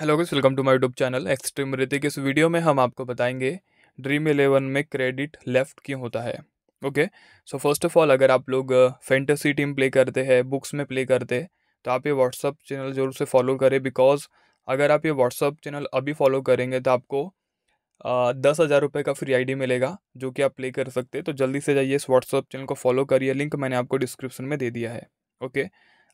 hello guys welcome to my YouTube channel extreme के इस video में हम आपको बताएंगे ड्रीम इलेवन में क्रेडिट लेफ्ट क्यों होता है okay so first of all अगर आप लोग फैंटेसी टीम प्ले करते हैं बुक्स में प्ले करते हैं तो आप ये व्हाट्सअप चैनल जरूर से फॉलो करें बिकॉज अगर आप ये व्हाट्सअप चैनल अभी फॉलो करेंगे तो आपको आ, uh, दस हज़ार रुपये का फ्री आईडी मिलेगा जो कि आप प्ले कर सकते तो जल्दी से जाइए इस व्हाट्सअप चैनल को फॉलो करिए लिंक मैंने आपको डिस्क्रिप्शन में दे दिया है ओके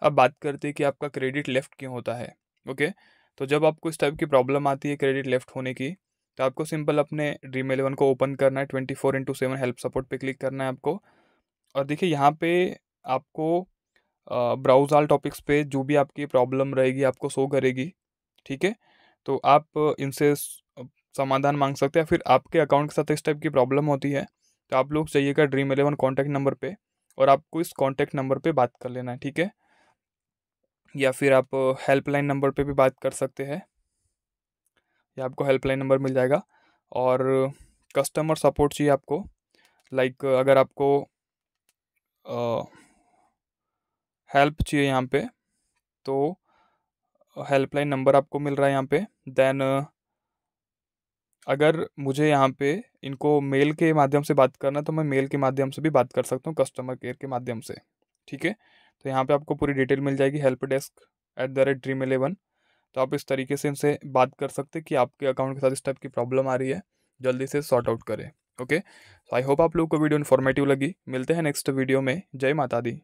अब बात करते हैं कि आपका क्रेडिट लेफ्ट क्यों होता है ओके तो जब आपको इस टाइप की प्रॉब्लम आती है क्रेडिट लेफ्ट होने की तो आपको सिंपल अपने ड्रीम एलेवन को ओपन करना है twenty four into seven help support पे क्लिक करना है आपको और देखिए यहाँ पे आपको ब्राउज आल टॉपिक्स पे जो भी आपकी प्रॉब्लम रहेगी आपको शो करेगी ठीक है तो आप इनसे समाधान मांग सकते हैं फिर आपके अकाउंट के साथ इस टाइप की प्रॉब्लम होती है तो आप लोग चाहिएगा ड्रीम एलेवन कॉन्टैक्ट नंबर पर और आपको इस कॉन्टैक्ट नंबर पर बात कर लेना है ठीक है या फिर आप हेल्पलाइन नंबर पे भी बात कर सकते हैं या आपको हेल्पलाइन नंबर मिल जाएगा और कस्टमर सपोर्ट चाहिए आपको लाइक अगर आपको हेल्प चाहिए यहाँ पे तो हेल्पलाइन नंबर आपको मिल रहा है यहाँ पे देन अगर मुझे यहाँ पे इनको मेल के माध्यम से बात करना तो मैं मेल के माध्यम से भी बात कर सकता हूँ कस्टमर केयर के माध्यम से ठीक है तो यहाँ पे आपको पूरी डिटेल मिल जाएगी help desk at the rate Dream Eleven तो आप इस तरीके से इनसे बात कर सकते कि आपके अकाउंट के साथ इस टाइप की प्रॉब्लम आ रही है जल्दी से सॉर्ट आउट करें ओके सो आई होप आप लोग को वीडियो इन्फॉर्मेटिव लगी मिलते हैं नेक्स्ट वीडियो में जय माता दी